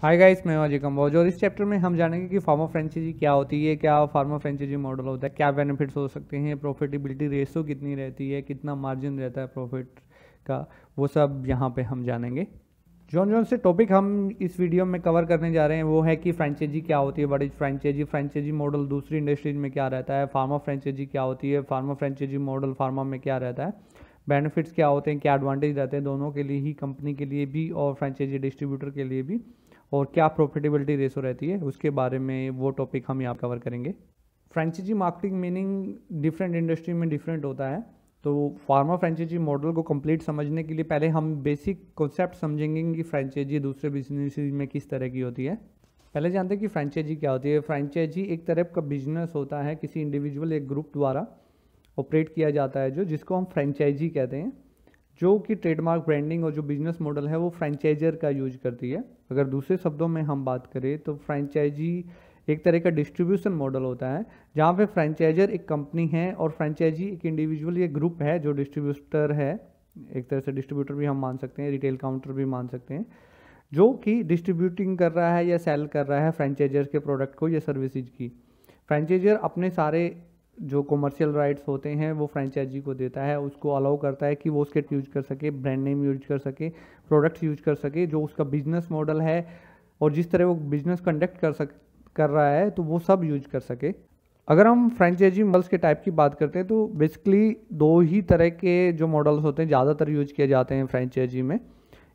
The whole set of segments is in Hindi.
हाय गाइस मैं अजय कम्बोज और इस चैप्टर में हम जानेंगे कि फार्मा फ्रेंचाइजी क्या होती है क्या फार्मा फ्रेंचाइजी मॉडल होता है क्या बेनिफिट्स हो सकते हैं प्रॉफिटेबिलिटी रेशो कितनी रहती है कितना मार्जिन रहता है प्रॉफिट का वो सब यहाँ पे हम जानेंगे जॉन जॉन से टॉपिक हम इस वीडियो में कवर करने जा रहे हैं वो है कि फ्रेंचाइजी क्या होती है बड़ी फ्रेंचाइजी फ्रेंचाइजी मॉडल दूसरी इंडस्ट्रीज में क्या रहता है फार्मा फ्रेंचाइजी क्या होती है फार्मा फ्रेंचाइजी मॉडल फार्मा में क्या रहता है बेनिफिट्स क्या होते हैं क्या एडवांटेज रहते हैं दोनों के लिए ही कंपनी के लिए भी और फ्रेंचाइजी डिस्ट्रीब्यूटर के लिए भी और क्या प्रॉफिटेबिलिटी रेसो रहती है उसके बारे में वो टॉपिक हम यहाँ कवर करेंगे franchise marketing meaning different industry में डिफरेंट होता है तो फार्मा फ्रेंचाइजी मॉडल को कंप्लीट समझने के लिए पहले हम बेसिक कॉन्सेप्ट समझेंगे कि फ्रेंचाइजी दूसरे बिजनेस में किस तरह की होती है पहले जानते हैं कि फ्रेंचाइजी क्या होती है फ्रेंचाइजी एक तरह का बिजनेस होता है किसी इंडिविजुअल एक ग्रुप द्वारा ऑपरेट किया जाता है जो जिसको हम फ्रेंचाइजी कहते हैं जो कि ट्रेडमार्क ब्रांडिंग और जो बिजनेस मॉडल है वो फ्रेंचाइजर का यूज करती है अगर दूसरे शब्दों में हम बात करें तो फ्रेंचाइजी एक तरह का डिस्ट्रीब्यूशन मॉडल होता है जहाँ पे फ्रेंचाइजर एक कंपनी है और फ्रेंचाइजी एक इंडिविजुअल या ग्रुप है जो डिस्ट्रीब्यूटर है एक तरह से डिस्ट्रीब्यूटर भी हम मान सकते हैं रिटेल काउंटर भी मान सकते हैं जो कि डिस्ट्रीब्यूटिंग कर रहा है या सेल कर रहा है फ्रेंचाइजर के प्रोडक्ट को या सर्विसेज की फ्रेंचाइजर अपने सारे जो कॉमर्शियल राइट्स होते हैं वो फ्रेंचाइजी को देता है उसको अलाउ करता है कि वो उसके यूज कर सके ब्रांड नेम यूज कर सके प्रोडक्ट्स यूज कर सके जो उसका बिजनेस मॉडल है और जिस तरह वो बिजनेस कंडक्ट कर सक कर रहा है तो वो सब यूज कर सके अगर हम फ्रेंचाइजी मॉडल्स के टाइप की बात करते हैं तो बेसिकली दो ही तरह के जो मॉडल्स होते हैं ज़्यादातर यूज किए जाते हैं फ्रेंचाइजी में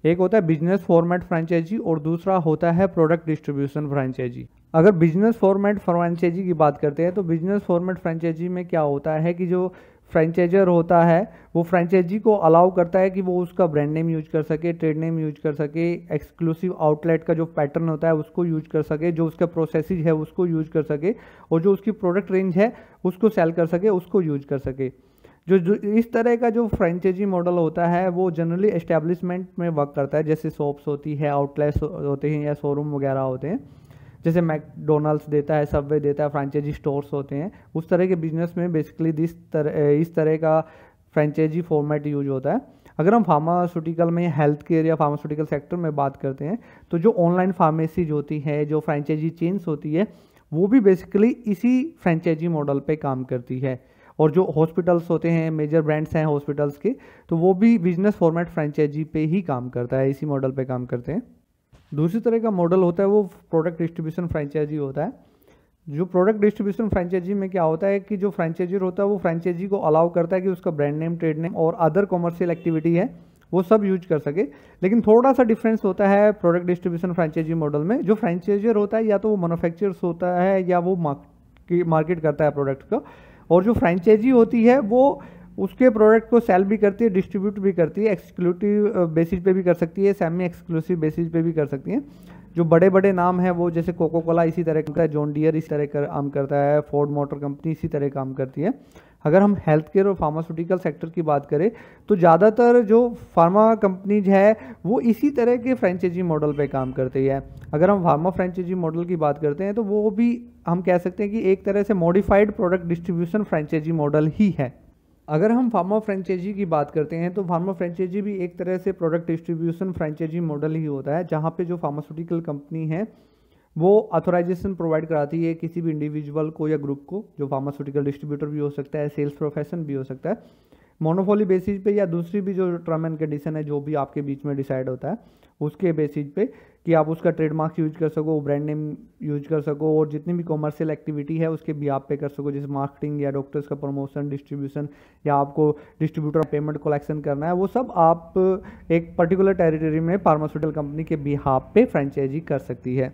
एक होता है बिजनेस फॉर्मेट फ्रेंचाइजी और दूसरा होता है प्रोडक्ट डिस्ट्रीब्यूशन फ्रेंचाइजी अगर बिजनेस फॉर्मेट फ्रेंचाइजी की बात करते हैं तो बिजनेस फॉर्मेट फ्रेंचाइजी में क्या होता है कि जो फ्रेंचाइजर होता है वो फ्रेंचाइजी को अलाउ करता है कि वो उसका ब्रांड नेम यूज कर सके ट्रेड नेम यूज कर सके एक्सक्लूसिव आउटलेट का जो पैटर्न होता है उसको यूज कर सके जो उसका प्रोसेसिज है उसको यूज कर सके और जो उसकी प्रोडक्ट रेंज है उसको सेल कर सके उसको यूज कर सके जो, जो इस तरह का जो फ्रेंचाइजी मॉडल होता है वो जनरली इस्टेब्लिशमेंट में वर्क करता है जैसे शॉप्स होती है आउटलेट्स होते हैं या शोरूम वगैरह होते हैं जैसे मैकडोनल्ड्स देता है सबवे देता है फ्रेंचाइजी स्टोर्स होते हैं उस तरह के बिजनेस में बेसिकली दिस तरह इस तरह का फ्रेंचाइजी फॉर्मेट यूज होता है अगर हम फार्मास्यूटिकल में हेल्थ केयर या फार्मास्यूटिकल सेक्टर में बात करते हैं तो जो ऑनलाइन फार्मेसीज होती है जो फ्रेंचाइजी चेन्स होती है वो भी बेसिकली इसी फ्रेंचाइजी मॉडल पे काम करती है और जो हॉस्पिटल्स होते हैं मेजर ब्रांड्स हैं हॉस्पिटल्स के तो वो भी बिजनेस फॉर्मेट फ्रेंचाइजी पे ही काम करता है इसी मॉडल पे काम करते हैं दूसरी तरह का मॉडल होता है वो प्रोडक्ट डिस्ट्रीब्यूशन फ्रेंचाइजी होता है जो प्रोडक्ट डिस्ट्रीब्यूशन फ्रेंचाइजी में क्या होता है कि जो फ्रेंचाइजर होता है वो फ्रेंचाइजी को अलाउ करता है कि उसका ब्रांड नेम ट्रेड नेम और अदर कॉमर्शियल एक्टिविटी है वो सब यूज कर सके लेकिन थोड़ा सा डिफरेंस होता है प्रोडक्ट डिस्ट्रीब्यूशन फ्रेंचाइजी मॉडल में जो फ्रेंचाइजर होता है या तो वो मैनुफैक्चरर्स होता है या वो मार्केट करता है प्रोडक्ट को और जो फ्रेंचाइजी होती है वो उसके प्रोडक्ट को सेल भी करती है डिस्ट्रीब्यूट भी करती है एक्सक्लूटिव बेसिस पे भी कर सकती है सेमी एक्सक्लूसिव बेसिस पे भी कर सकती है जो बड़े बड़े नाम हैं वो जैसे कोको कोला इसी तरह करता है जॉन डियर इसी तरह का काम करता है फोर्ड मोटर कंपनी इसी तरह काम करती है अगर हम हेल्थ केयर और फार्मास्यूटिकल सेक्टर की बात करें तो ज़्यादातर जो फार्मा कंपनीज है वो इसी तरह के फ्रेंचाइजी मॉडल पे काम करती है अगर हम फार्मा फ्रेंचाइजी मॉडल की बात करते हैं तो वो भी हम कह सकते हैं कि एक तरह से modified product distribution franchise model ही है अगर हम फार्मा फ्रेंचाइजी की बात करते हैं तो फार्मा फ्रेंचाइजी भी एक तरह से प्रोडक्ट डिस्ट्रीब्यूशन फ्रेंचाइजी मॉडल ही होता है जहाँ पे जो फार्मास्यूटिकल कंपनी है वो अथोराइजेशन प्रोवाइड कराती है किसी भी इंडिविजुअल को या ग्रुप को जो फार्मास्यूटिकल डिस्ट्रीब्यूटर भी हो सकता है सेल्स प्रोफेशन भी हो सकता है मोनोफोली बेसिस पे या दूसरी भी जो टर्म एंड कंडीशन है जो भी आपके बीच में डिसाइड होता है उसके बेसिस पे कि आप उसका ट्रेडमार्क यूज कर सको ब्रांड नेम यूज कर सको और जितनी भी कॉमर्शियल एक्टिविटी है उसके भी आप पे कर सको जैसे मार्केटिंग या डॉक्टर्स का प्रमोशन डिस्ट्रीब्यूशन या आपको डिस्ट्रीब्यूटर पेमेंट कलेक्शन करना है वो सब आप एक पर्टिकुलर टेरिटरी में फार्मास्यूटिकल कंपनी के बिहाफ पे फ्रेंचाइजी कर सकती है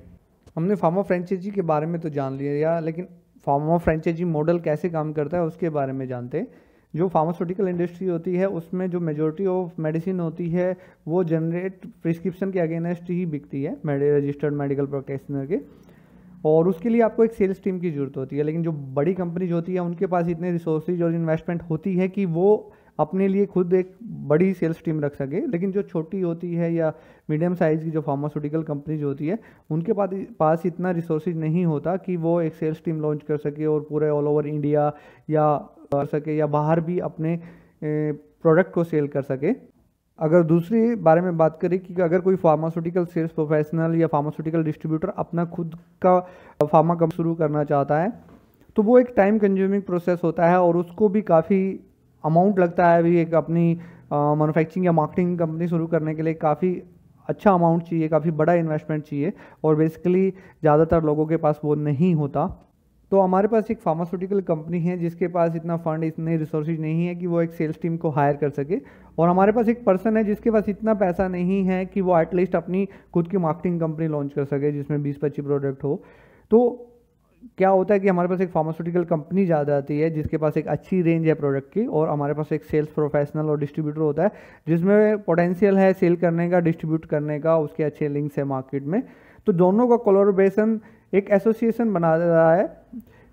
हमने फार्मा फ्रेंचाइजी के बारे में तो जान लिया लेकिन फार्मा फ्रेंचाइजी मॉडल कैसे काम करता है उसके बारे में जानते हैं जो फार्मास्यूटिकल इंडस्ट्री होती है उसमें जो मेजोरिटी ऑफ मेडिसिन होती है वो जनरेट प्रिस्क्रिप्शन के अगेंस्ट ही बिकती है रजिस्टर्ड मेडिकल प्रोफेशनर के और उसके लिए आपको एक सेल्स टीम की ज़रूरत होती है लेकिन जो बड़ी कंपनीज होती है उनके पास इतने रिसोर्सेज और इन्वेस्टमेंट होती है कि वो अपने लिए खुद एक बड़ी सेल्स टीम रख सके लेकिन जो छोटी होती है या मीडियम साइज़ की जो फार्मास्यूटिकल कंपनीज होती है उनके पास पास इतना रिसोर्सेज नहीं होता कि वो एक सेल्स टीम लॉन्च कर सके और पूरे ऑल ओवर इंडिया या कर सके या बाहर भी अपने प्रोडक्ट को सेल कर सके अगर दूसरी बारे में बात करें कि अगर कोई फार्मास्यूटिकल सेल्स प्रोफेशनल या फार्मास्यूटिकल डिस्ट्रीब्यूटर अपना खुद का फार्मा कम शुरू करना चाहता है तो वो एक टाइम कंज्यूमिंग प्रोसेस होता है और उसको भी काफ़ी अमाउंट लगता है अभी एक अपनी मैनुफैक्चरिंग या मार्केटिंग कंपनी शुरू करने के लिए काफ़ी अच्छा अमाउंट चाहिए काफ़ी बड़ा इन्वेस्टमेंट चाहिए और बेसिकली ज़्यादातर लोगों के पास वो नहीं होता तो हमारे पास एक फार्मास्यूटिकल कंपनी है जिसके पास इतना फंड इतने रिसोर्सेज नहीं है कि वो एक सेल्स टीम को हायर कर सके और हमारे पास एक पर्सन है जिसके पास इतना पैसा नहीं है कि वो एटलीस्ट अपनी खुद की मार्केटिंग कंपनी लॉन्च कर सके जिसमें बीस पच्चीस प्रोडक्ट हो तो क्या होता है कि हमारे पास एक फार्मास्यूटिकल कंपनी ज़्यादा आती है जिसके पास एक अच्छी रेंज है प्रोडक्ट की और हमारे पास एक सेल्स प्रोफेशनल और डिस्ट्रीब्यूटर होता है जिसमें पोटेंशियल है सेल करने का डिस्ट्रीब्यूट करने का उसके अच्छे लिंक्स है मार्केट में तो दोनों का कोलोरबेशन एक एसोसिएशन बना रहा है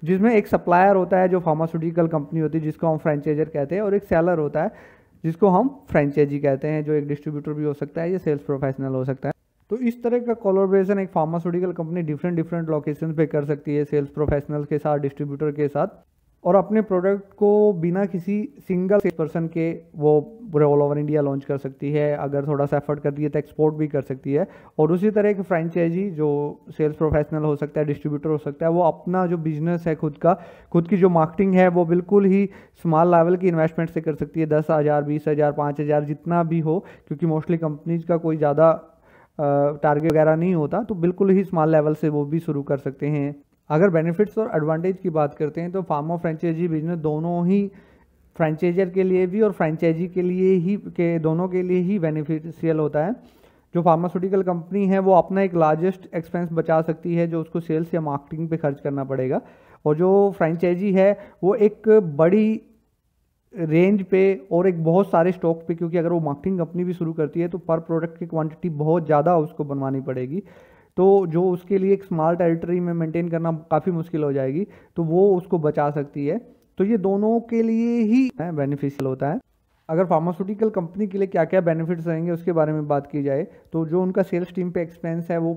जिसमें एक सप्लायर होता है जो फार्मास्यूटिकल कंपनी होती है जिसको हम फ्रेंचाइजर कहते हैं और एक सेलर होता है जिसको हम फ्रेंचाइजी कहते हैं जो एक डिस्ट्रीब्यूटर भी हो सकता है या सेल्स प्रोफेशनल हो सकता है तो इस तरह का कॉलोबेशन एक pharmaceutical company different different location पे कर सकती है सेल्स प्रोफेशनल्स के साथ डिस्ट्रीब्यूटर के साथ और अपने प्रोडक्ट को बिना किसी सिंगल पर्सन के वो पूरे ऑल ओवर इंडिया लॉन्च कर सकती है अगर थोड़ा सा एफर्ट करती है तो एक्सपोर्ट भी कर सकती है और उसी तरह एक फ्रेंचाइजी जो सेल्स प्रोफेशनल हो सकता है डिस्ट्रीब्यूटर हो सकता है वो अपना जो बिजनेस है खुद का खुद की जो मार्केटिंग है वो बिल्कुल ही स्मॉल लेवल की इन्वेस्टमेंट से कर सकती है दस हज़ार बीस हज़ार पाँच हज़ार जितना भी हो क्योंकि मोस्टली कंपनीज का कोई ज़्यादा टारगेट वगैरह नहीं होता तो बिल्कुल ही स्मॉल लेवल से वो भी शुरू कर सकते हैं अगर बेनिफिट्स और एडवांटेज की बात करते हैं तो फार्म और फ्रेंचाइजी बिजनेस दोनों ही फ्रेंचाइजर के लिए भी और फ्रेंचाइजी के लिए ही के दोनों के लिए ही बेनिफिशियल होता है जो फार्मास्यूटिकल कंपनी है वो अपना एक लार्जेस्ट एक्सपेंस बचा सकती है जो उसको सेल्स या मार्केटिंग पे खर्च करना पड़ेगा और जो फ्रेंचाइजी है वो एक बड़ी रेंज पे और एक बहुत सारे स्टॉक पे क्योंकि अगर वो मार्केटिंग कंपनी भी शुरू करती है तो पर प्रोडक्ट की क्वांटिटी बहुत ज़्यादा उसको बनवानी पड़ेगी तो जो उसके लिए एक स्मॉल टेरिटरी में मेंटेन करना काफ़ी मुश्किल हो जाएगी तो वो उसको बचा सकती है तो ये दोनों के लिए ही बेनिफिशियल होता है अगर फार्मास्यूटिकल कंपनी के लिए क्या क्या बेनिफिट्स रहेंगे उसके बारे में बात की जाए तो जो उनका सेल्स टीम पे एक्सपेंस है वो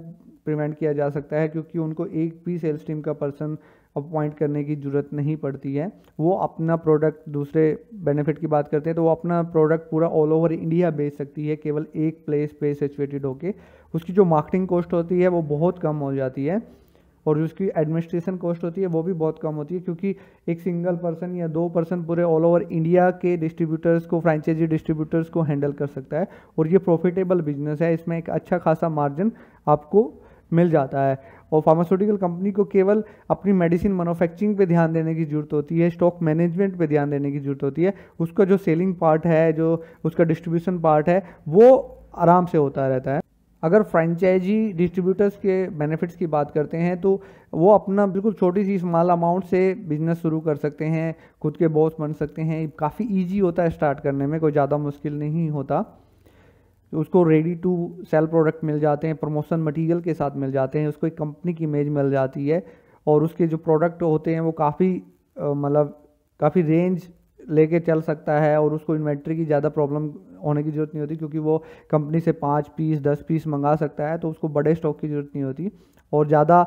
प्रिवेंट किया जा सकता है क्योंकि उनको एक भी सेल्स टीम का पर्सन अपॉइंट करने की ज़रूरत नहीं पड़ती है वो अपना प्रोडक्ट दूसरे बेनिफिट की बात करते हैं तो वो अपना प्रोडक्ट पूरा ऑल ओवर इंडिया बेच सकती है केवल एक प्लेस पे सिचुएटेड होके उसकी जो मार्केटिंग कॉस्ट होती है वो बहुत कम हो जाती है और उसकी एडमिनिस्ट्रेशन कॉस्ट होती है वो भी बहुत कम होती है क्योंकि एक सिंगल पर्सन या दो पर्सन पूरे ऑल ओवर इंडिया के डिस्ट्रीब्यूटर्स को फ्रेंचाइजी डिस्ट्रीब्यूटर्स को हैंडल कर सकता है और ये प्रॉफिटेबल बिजनेस है इसमें एक अच्छा खासा मार्जिन आपको मिल जाता है और फार्मास्यूटिकल कंपनी को केवल अपनी मेडिसिन मैनुफैक्चरिंग पे ध्यान देने की ज़रूरत होती है स्टॉक मैनेजमेंट पे ध्यान देने की ज़रूरत होती है उसका जो सेलिंग पार्ट है जो उसका डिस्ट्रीब्यूशन पार्ट है वो आराम से होता रहता है अगर फ्रेंचाइजी डिस्ट्रीब्यूटर्स के बेनिफिट्स की बात करते हैं तो वो अपना बिल्कुल छोटी सी स्मॉल अमाउंट से बिजनेस शुरू कर सकते हैं खुद के बॉस बन सकते हैं काफ़ी इजी होता है स्टार्ट करने में कोई ज़्यादा मुश्किल नहीं होता उसको रेडी टू सेल प्रोडक्ट मिल जाते हैं प्रमोशन मटेरियल के साथ मिल जाते हैं उसको एक कंपनी की इमेज मिल जाती है और उसके जो प्रोडक्ट होते हैं वो काफ़ी मतलब काफ़ी रेंज लेके चल सकता है और उसको इन्वेंट्री की ज़्यादा प्रॉब्लम होने की ज़रूरत नहीं होती क्योंकि वो कंपनी से पाँच पीस दस पीस मंगा सकता है तो उसको बड़े स्टॉक की ज़रूरत नहीं होती और ज़्यादा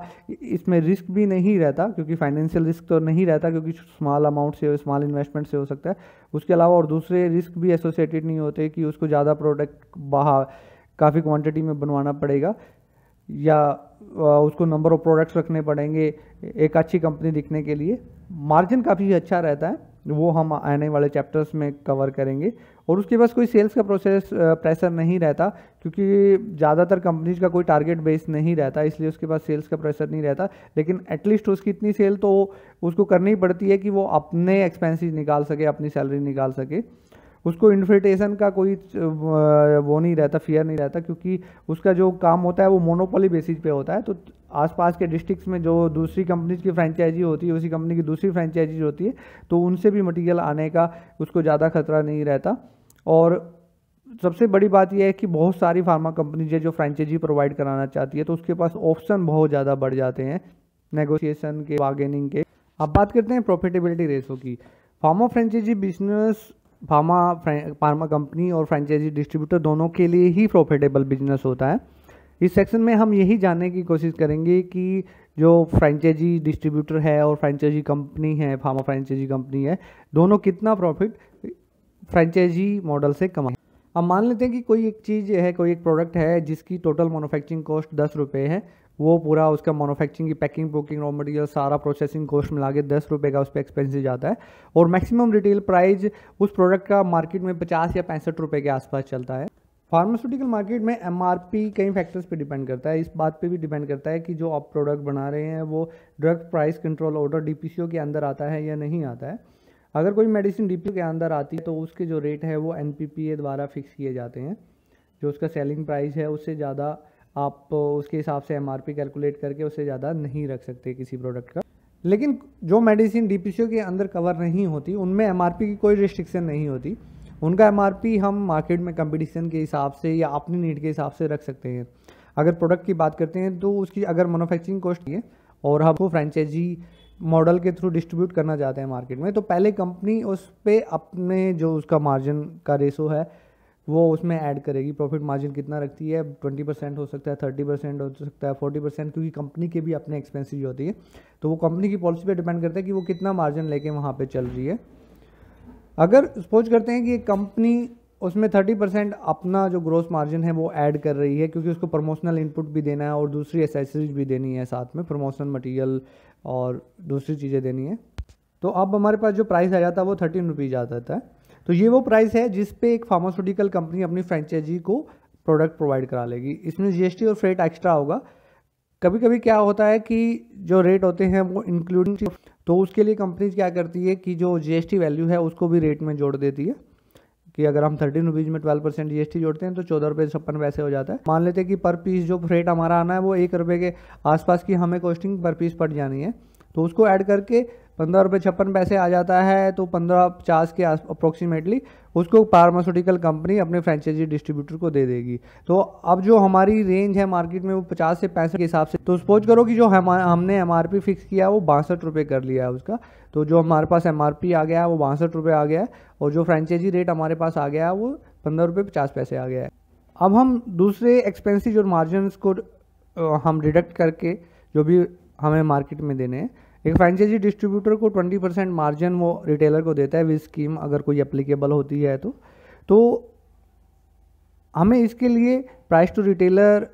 इसमें रिस्क भी नहीं रहता क्योंकि फाइनेंशियल रिस्क तो नहीं रहता क्योंकि स्मॉल अमाउंट से स्मॉल इन्वेस्टमेंट से हो सकता है उसके अलावा और दूसरे रिस्क भी एसोसिएटेड नहीं होते कि उसको ज़्यादा प्रोडक्ट बाहर काफ़ी क्वांटिटी में बनवाना पड़ेगा या उसको नंबर ऑफ प्रोडक्ट्स रखने पड़ेंगे एक अच्छी कंपनी दिखने के लिए मार्जिन काफ़ी अच्छा रहता है वो हम आने वाले चैप्टर्स में कवर करेंगे और उसके पास कोई सेल्स का प्रोसेस प्रेशर नहीं रहता क्योंकि ज़्यादातर कंपनीज का कोई टारगेट बेस नहीं रहता इसलिए उसके पास सेल्स का प्रेशर नहीं रहता लेकिन एटलीस्ट उसकी इतनी सेल तो उसको करनी पड़ती है कि वो अपने एक्सपेंसिस निकाल सके अपनी सैलरी निकाल सके उसको इन्फ्लेटेशन का कोई वो नहीं रहता फियर नहीं रहता क्योंकि उसका जो काम होता है वो मोनोपोली बेसिस पे होता है तो आसपास के डिस्ट्रिक्स में जो दूसरी कंपनीज की फ्रेंचाइजी होती है उसी कंपनी की दूसरी फ्रेंचाइजीज होती है तो उनसे भी मटेरियल आने का उसको ज़्यादा खतरा नहीं रहता और सबसे बड़ी बात यह है कि बहुत सारी फार्मा कंपनीज है जो फ्रेंचाइजी प्रोवाइड कराना चाहती है तो उसके पास ऑप्शन बहुत ज़्यादा बढ़ जाते हैं नेगोशिएशन के बार्गेनिंग के अब बात करते हैं प्रॉफिटेबिलिटी रेशो की pharma franchisee business pharma pharma company और फ्रेंचाइजी डिस्ट्रीब्यूटर दोनों के लिए ही प्रॉफिटेबल बिजनेस होता है इस सेक्शन में हम यही जानने की कोशिश करेंगे कि जो फ्रेंचाइजी डिस्ट्रीब्यूटर है और फ्रेंचाइजी कंपनी है फार्मा फ्रेंचाइजी कंपनी है दोनों कितना प्रॉफिट फ्रेंचाइजी मॉडल से कमा अब मान लेते हैं कि कोई एक चीज़ है कोई एक प्रोडक्ट है जिसकी टोटल मैनुफैक्चरिंग कॉस्ट दस रुपये है वो पूरा उसका मैनुफैक्चरिंग की पैकिंग पुकिंग रॉ मटेरियल सारा प्रोसेसिंग कॉस्ट मिला के दस रुपये का उस पर एक्सपेंसिव जाता है और मैक्सिमम रिटेल प्राइस उस प्रोडक्ट का मार्केट में पचास या पैंसठ रुपये के आसपास चलता है फार्मास्यूटिकल मार्केट में एम कई फैक्टर्स पे डिपेंड करता है इस बात पे भी डिपेंड करता है कि जो आप प्रोडक्ट बना रहे हैं वो ड्रग प्राइस कंट्रोल ऑर्डर डी के अंदर आता है या नहीं आता है अगर कोई मेडिसिन डीपीओ के अंदर आती है तो उसके जो रेट है वो एन द्वारा फिक्स किए जाते हैं जो उसका सेलिंग प्राइस है उससे ज़्यादा आप उसके हिसाब से एम कैलकुलेट करके उससे ज़्यादा नहीं रख सकते किसी प्रोडक्ट का लेकिन जो मेडिसिन डी के अंदर कवर नहीं होती उनमें एम की कोई रिस्ट्रिक्शन नहीं होती उनका एम हम मार्केट में कंपटीशन के हिसाब से या अपनी नीड के हिसाब से रख सकते हैं अगर प्रोडक्ट की बात करते हैं तो उसकी अगर मैनुफैक्चरिंग कॉस्ट है और हमको फ्रेंचाइजी मॉडल के थ्रू डिस्ट्रीब्यूट करना चाहते हैं मार्केट में तो पहले कंपनी उस पर अपने जो उसका मार्जिन का रेशो है वो उसमें ऐड करेगी प्रॉफिट मार्जिन कितना रखती है ट्वेंटी परसेंट हो सकता है थर्टी परसेंट हो सकता है फोर्टी परसेंट क्योंकि कंपनी के भी अपने एक्सपेंसिज होती है तो वो कंपनी की पॉलिसी पे डिपेंड करता है कि वो कितना मार्जिन लेके वहाँ पे चल रही है अगर सपोज करते हैं कि कंपनी उसमें थर्टी परसेंट अपना जो ग्रोथ मार्जिन है वो ऐड कर रही है क्योंकि उसको प्रमोशनल इनपुट भी देना है और दूसरी एसेसरीज भी देनी है साथ में प्रमोशनल मटेरियल और दूसरी चीज़ें देनी है तो अब हमारे पास जो प्राइस आ जाता है वो थर्टीन रुपीज़ आ जाता है तो ये वो प्राइस है जिस पे एक फार्मास्यूटिकल कंपनी अपनी फ्रेंचाइजी को प्रोडक्ट प्रोवाइड करा लेगी इसमें जीएसटी और फ्रेट एक्स्ट्रा होगा कभी कभी क्या होता है कि जो रेट होते हैं वो इंक्लूडिंग तो उसके लिए कंपनीज क्या करती है कि जो जीएसटी वैल्यू है उसको भी रेट में जोड़ देती है कि अगर हम थर्टीन रुपीज़ में ट्वेल्व परसेंट जीएसटी जोड़ते हैं तो चौदह रुपये छप्पन पैसे हो जाता है मान लेते हैं कि पर पीस जो फ्रेट हमारा आना है वो एक रुपये के आसपास की हमें कॉस्टिंग पर पीस पड़ जानी है तो उसको ऐड करके पंद्रह रुपये छप्पन पैसे आ जाता है तो पंद्रह पचास के अप्रोक्सीमेटली उसको फार्मास्यूटिकल कंपनी अपने फ्रेंचाइजी डिस्ट्रीब्यूटर को दे देगी तो अब जो हमारी रेंज है मार्केट में वो पचास से पैंसठ के हिसाब से तो सपोज करो कि जो हम हमने एम फिक्स किया वो बासठ रुपये कर लिया है उसका तो जो हमारे पास एम आ गया है वो बासठ रुपये आ गया है और जो फ्रेंचाइजी रेट हमारे पास आ गया है वो पंद्रह रुपये पचास पैसे आ गया है अब हम दूसरे एक्सपेंसिव और मार्जिन को हम डिडक्ट करके जो भी हमें मार्केट में देने हैं एक फ्रेंचाइजी डिस्ट्रीब्यूटर को 20 परसेंट मार्जिन वो रिटेलर को देता है वे स्कीम अगर कोई अप्लीकेबल होती है तो तो हमें इसके लिए प्राइस टू रिटेलर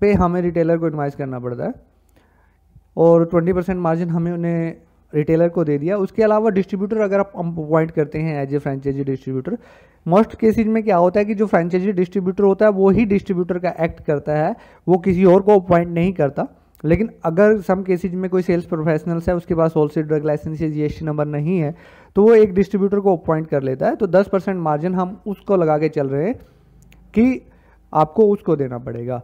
पे हमें रिटेलर को एडवाइस करना पड़ता है और 20 परसेंट मार्जिन हमें उन्हें रिटेलर को दे दिया उसके अलावा डिस्ट्रीब्यूटर अगर आप हम अपॉइंट करते हैं as a franchisee distributor most cases में क्या होता है कि जो फ्रेंचाइजी डिस्ट्रीब्यूटर होता है वो ही डिस्ट्रीब्यूटर का एक्ट करता है वो किसी और को अपॉइंट नहीं करता लेकिन अगर सम केसेज में कोई सेल्स प्रोफेशनल्स है उसके पास होलसेल ड्रग लाइसेंस या जीएसटी नंबर नहीं है तो वो एक डिस्ट्रीब्यूटर को अपॉइंट कर लेता है तो 10 परसेंट मार्जिन हम उसको लगा के चल रहे हैं कि आपको उसको देना पड़ेगा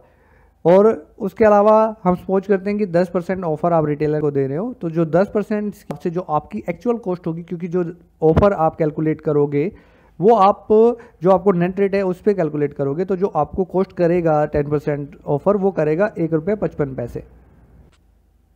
और उसके अलावा हम सपोज करते हैं कि 10 परसेंट ऑफर आप रिटेलर को दे रहे हो तो जो 10 परसेंट से जो आपकी एक्चुअल कॉस्ट होगी क्योंकि जो ऑफर आप कैलकुलेट करोगे वो आप जो आपको नेट रेट है उस पर कैलकुलेट करोगे तो जो आपको कॉस्ट करेगा टेन परसेंट ऑफर वो करेगा एक रुपये पचपन पैसे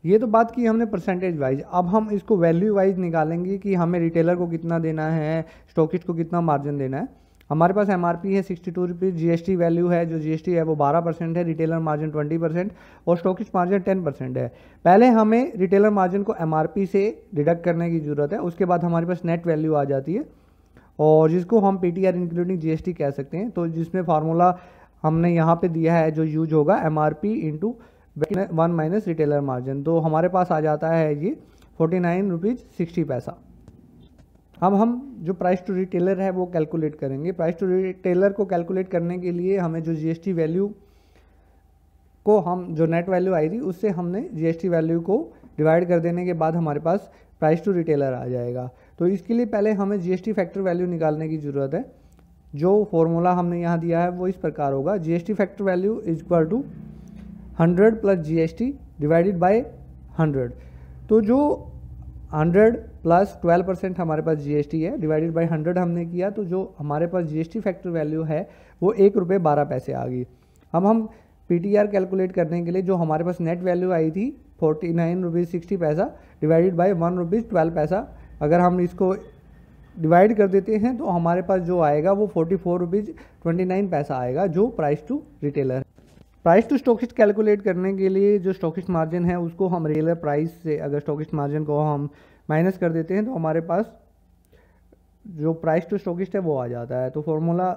ये तो बात की हमने परसेंटेज वाइज अब हम इसको वैल्यू वाइज निकालेंगे कि हमें रिटेलर को कितना देना है स्टॉकिस्ट को कितना मार्जिन देना है हमारे पास एम है सिक्सटी टू रुपीज़ जी वैल्यू है जो जीएसटी है वो बारह परसेंट है रिटेलर मार्जिन ट्वेंटी परसेंट और स्टॉकिस्ट मार्जिन टेन परसेंट है पहले हमें रिटेलर मार्जिन को एम से डिडक्ट करने की ज़रूरत है उसके बाद हमारे पास नेट वैल्यू आ जाती है और जिसको हम P T R including G कह सकते हैं तो जिसमें फार्मूला हमने यहाँ पे दिया है जो यूज होगा M R P into one minus retailer margin तो हमारे पास आ जाता है ये फोर्टी नाइन रुपीज़ सिक्सटी पैसा अब हम जो प्राइस टू रिटेलर है वो कैलकुलेट करेंगे प्राइस टू रिटेलर को कैलकुलेट करने के लिए हमें जो जीएसटी वैल्यू को हम जो नेट वैल्यू आई थी उससे हमने जीएसटी वैल्यू को डिवाइड कर देने के बाद हमारे पास प्राइस टू रिटेलर आ जाएगा तो इसके लिए पहले हमें जीएसटी फैक्टर वैल्यू निकालने की ज़रूरत है जो फॉर्मूला हमने यहाँ दिया है वो इस प्रकार होगा GST factor value is equal to hundred plus T divided by hundred तो जो हंड्रेड प्लस ट्वेल्व परसेंट हमारे पास जीएसटी है डिवाइडेड बाय हंड्रेड हमने किया तो जो हमारे पास जीएसटी फैक्टर वैल्यू है वो एक रुपये बारह पैसे आ गई अब हम पीटीआर कैलकुलेट करने के लिए जो हमारे पास नेट वैल्यू आई थी फोर्टी नाइन रुपीज़ सिक्सटी पैसा divided by one rupees twelve पैसा अगर हम इसको डिवाइड कर देते हैं तो हमारे पास जो आएगा वो forty four rupees twenty nine पैसा आएगा जो price to retailer price to stockist calculate करने के लिए जो स्टॉकिस्ट मार्जिन है उसको हम रेगुलर प्राइस से अगर स्टॉकिस्ट मार्जिन को हम माइनस कर देते हैं तो हमारे पास जो प्राइस टू स्टॉकिस्ट है वो आ जाता है तो फॉर्मूला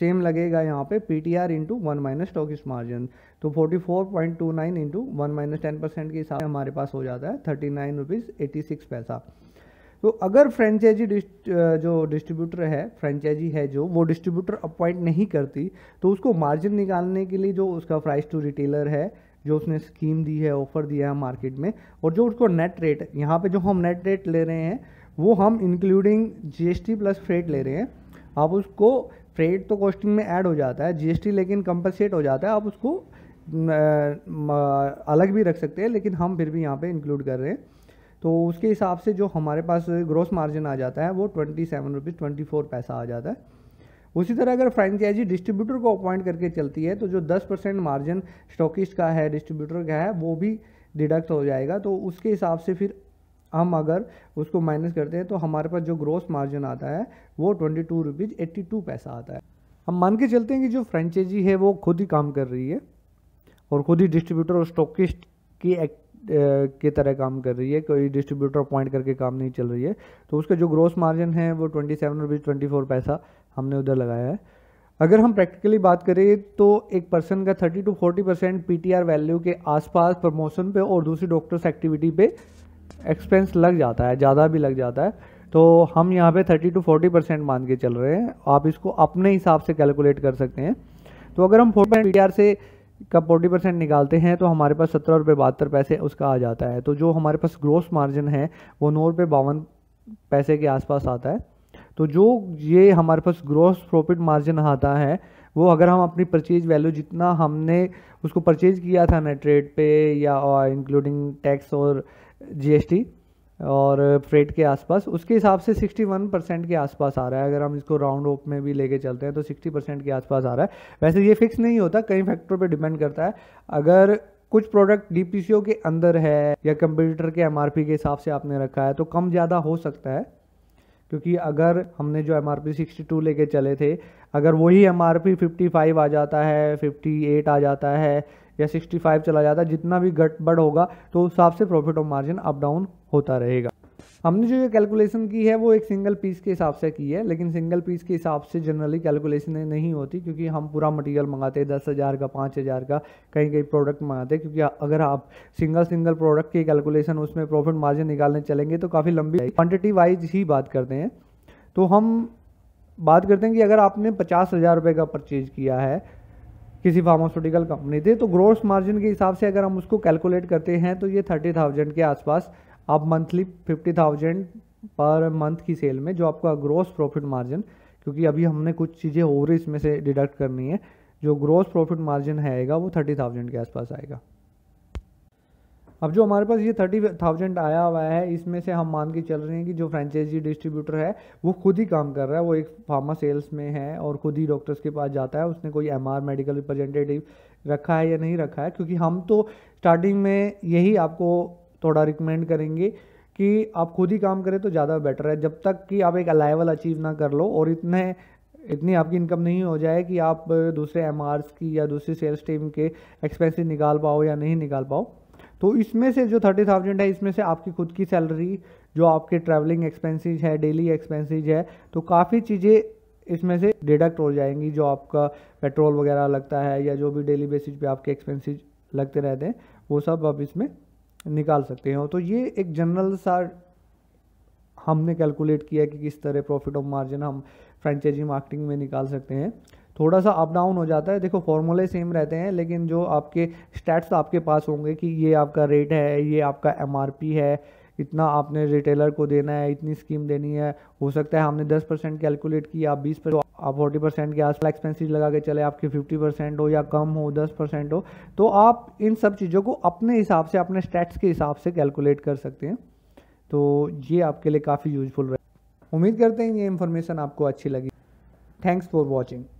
सेम लगेगा यहाँ पे P T R into one minus stockist margin तो forty four point two nine into one minus ten percent के हिसाब से हमारे पास हो जाता है thirty nine rupees eighty six पैसा तो अगर फ्रेंचाइजी डिस्ट, जो डिस्ट्रीब्यूटर है फ्रेंचाइजी है जो वो डिस्ट्रीब्यूटर अपॉइंट नहीं करती तो उसको मार्जिन निकालने के लिए जो उसका प्राइस टू रिटेलर है जो उसने स्कीम दी है ऑफर दिया है मार्केट में और जो उसको नेट रेट यहाँ पे जो हम नेट रेट ले रहे हैं वो हम इंक्लूडिंग जीएसटी प्लस फ्रेट ले रहे हैं आप उसको फ्रेट तो कॉस्टिंग में ऐड हो जाता है जीएसटी लेकिन कंपनसेट हो जाता है आप उसको अलग भी रख सकते हैं लेकिन हम फिर भी यहाँ पे इंक्लूड कर रहे हैं तो उसके हिसाब से जो हमारे पास ग्रोस मार्जिन आ जाता है वो twenty seven rupees twenty four पैसा आ जाता है उसी तरह अगर फ्रेंचाइजी डिस्ट्रीब्यूटर को अपॉइंट करके चलती है तो जो दस परसेंट मार्जिन स्टॉकिस्ट का है डिस्ट्रीब्यूटर का है वो भी डिडक्ट हो जाएगा तो उसके हिसाब से फिर हम अगर उसको माइनस करते हैं तो हमारे पास जो ग्रोस मार्जिन आता है वो twenty two rupees eighty two पैसा आता है हम मान के चलते हैं कि जो फ्रेंचाइजी है वो खुद ही काम कर रही है और खुद ही डिस्ट्रीब्यूटर और स्टॉकिस्ट की की तरह काम कर रही है कोई डिस्ट्रीब्यूटर अपॉइंट करके काम नहीं चल रही है तो उसका जो ग्रोस मार्जिन है वो twenty seven rupees twenty four पैसा हमने उधर लगाया है अगर हम प्रैक्टिकली बात करें तो एक पर्सन का thirty to forty percent P T R value के आसपास प्रमोशन पे और दूसरी डॉक्टर्स एक्टिविटी पे एक्सपेंस लग जाता है ज़्यादा भी लग जाता है तो हम यहाँ पे थर्टी टू फोर्टी परसेंट मान के चल रहे हैं आप इसको अपने हिसाब से कैलकुलेट कर सकते हैं तो अगर हम फोर पी टी आर से का फोर्टी परसेंट निकालते हैं तो हमारे पास सत्रह रुपये बहत्तर पैसे उसका आ जाता है तो जो हमारे पास ग्रोस मार्जिन है वो नौ रुपये बावन पैसे के आसपास आता है तो जो ये हमारे पास ग्रोस प्रॉफिट मार्जिन आता है वो अगर हम अपनी परचेज वैल्यू जितना हमने उसको परचेज किया था ना ट्रेड पे या इंक्लूडिंग टैक्स और जीएसटी और फ्रेट के आसपास उसके हिसाब से 61 परसेंट के आसपास आ रहा है अगर हम इसको राउंड ऑफ में भी लेके चलते हैं तो 60 परसेंट के आसपास आ रहा है वैसे ये फिक्स नहीं होता कई फैक्टरों पे डिपेंड करता है अगर कुछ प्रोडक्ट डी के अंदर है या कंप्यूटर के एम के हिसाब से आपने रखा है तो कम ज़्यादा हो सकता है क्योंकि अगर हमने जो M R P sixty two लेके चले थे अगर वही M R P fifty five आ जाता है फिफ्टी एट आ जाता है या सिक्सटी फाइव चला जाता है जितना भी गट बढ़ होगा तो उस हिसाब से प्रॉफिट और मार्जिन अप डाउन होता रहेगा हमने जो ये कैलकुलेशन की है वो एक सिंगल पीस के हिसाब से की है लेकिन सिंगल पीस के हिसाब से जनरली कैलकुलेशन नहीं होती क्योंकि हम पूरा मटेरियल मंगाते हैं दस हज़ार का पाँच हज़ार का कहीं कहीं प्रोडक्ट मंगाते हैं क्योंकि अगर आप सिंगल सिंगल प्रोडक्ट की कैलकुलेशन उसमें प्रॉफिट मार्जिन निकालने चलेंगे तो काफ़ी लंबी क्वान्टिटी वाइज ही बात करते हैं तो हम बात करते हैं कि अगर आपने पचास हज़ार रुपये का परचेज किया है किसी फार्मास्यूटिकल कंपनी से तो ग्रोस मार्जिन के हिसाब से अगर हम उसको कैलकुलेट करते हैं तो ये थर्टी थाउजेंड के आसपास आप monthly fifty thousand per month की सेल में जो आपका ग्रोस प्रॉफिट मार्जिन क्योंकि अभी हमने कुछ चीज़ें और इसमें से डिडक्ट करनी है जो ग्रोस प्रॉफिट मार्जिन आएगा वो थर्टी थाउजेंड के आसपास आएगा अब जो हमारे पास ये थर्टी थाउजेंड आया हुआ है इसमें से हम मान के चल रहे हैं कि जो फ्रेंचाइजी डिस्ट्रीब्यूटर है वो खुद ही काम कर रहा है वो एक फार्मा सेल्स में है और खुद ही डॉक्टर्स के पास जाता है उसने कोई एमआर मेडिकल रिप्रेजेंटेटिव रखा है या नहीं रखा है क्योंकि हम तो स्टार्टिंग में यही आपको थोड़ा रिकमेंड करेंगे कि आप खुद ही काम करें तो ज़्यादा बेटर है जब तक कि आप एक अलाइवल अचीव ना कर लो और इतने इतनी आपकी इनकम नहीं हो जाए कि आप दूसरे एम की या दूसरी सेल्स टीम के एक्सपेंसिस निकाल पाओ या नहीं निकाल पाओ तो इसमें से जो थर्टी थाउजेंड है इसमें से आपकी खुद की सैलरी जो आपके ट्रैवलिंग एक्सपेंसिज है डेली एक्सपेंसिज है तो काफ़ी चीज़ें इसमें से डिडक्ट हो जाएंगी जो आपका पेट्रोल वगैरह लगता है या जो भी डेली बेसिस पे आपके एक्सपेंसिज लगते रहते हैं वो सब आप इसमें निकाल सकते हैं तो ये एक जनरल सा हमने कैलकुलेट किया कि किस तरह प्रॉफिट ऑफ मार्जिन हम फ्रेंचाइजी मार्केटिंग में निकाल सकते हैं थोड़ा सा अप डाउन हो जाता है देखो फॉर्मूले सेम रहते हैं लेकिन जो आपके स्टैट्स आपके पास होंगे कि ये आपका रेट है ये आपका एम है इतना आपने रिटेलर को देना है इतनी स्कीम देनी है हो सकता है हमने 10 परसेंट कैलकुलेट किया बीस परसेंट आप फोर्टी परसेंट के आसपास एक्सपेंसिस लगा के चले आपके फिफ्टी परसेंट हो या कम हो दस परसेंट हो तो आप इन सब चीज़ों को अपने हिसाब से अपने स्टैट्स के हिसाब से कैलकुलेट कर सकते हैं तो ये आपके लिए काफ़ी यूजफुल रहे उम्मीद करते हैं ये इन्फॉर्मेशन आपको अच्छी लगी थैंक्स फॉर वॉचिंग